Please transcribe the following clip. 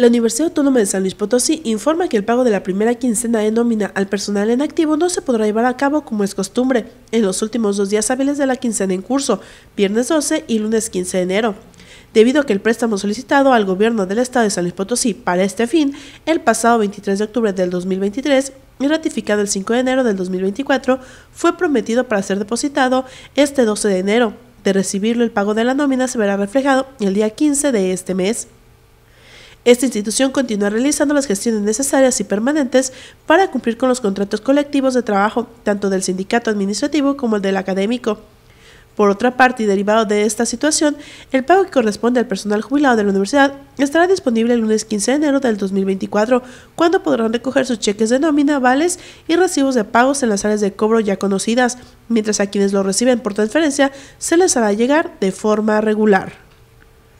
La Universidad Autónoma de San Luis Potosí informa que el pago de la primera quincena de nómina al personal en activo no se podrá llevar a cabo como es costumbre en los últimos dos días hábiles de la quincena en curso, viernes 12 y lunes 15 de enero. Debido a que el préstamo solicitado al gobierno del estado de San Luis Potosí para este fin, el pasado 23 de octubre del 2023 y ratificado el 5 de enero del 2024, fue prometido para ser depositado este 12 de enero. De recibirlo, el pago de la nómina se verá reflejado el día 15 de este mes. Esta institución continúa realizando las gestiones necesarias y permanentes para cumplir con los contratos colectivos de trabajo, tanto del sindicato administrativo como el del académico. Por otra parte, y derivado de esta situación, el pago que corresponde al personal jubilado de la universidad estará disponible el lunes 15 de enero del 2024, cuando podrán recoger sus cheques de nómina, vales y recibos de pagos en las áreas de cobro ya conocidas, mientras a quienes lo reciben por transferencia se les hará llegar de forma regular.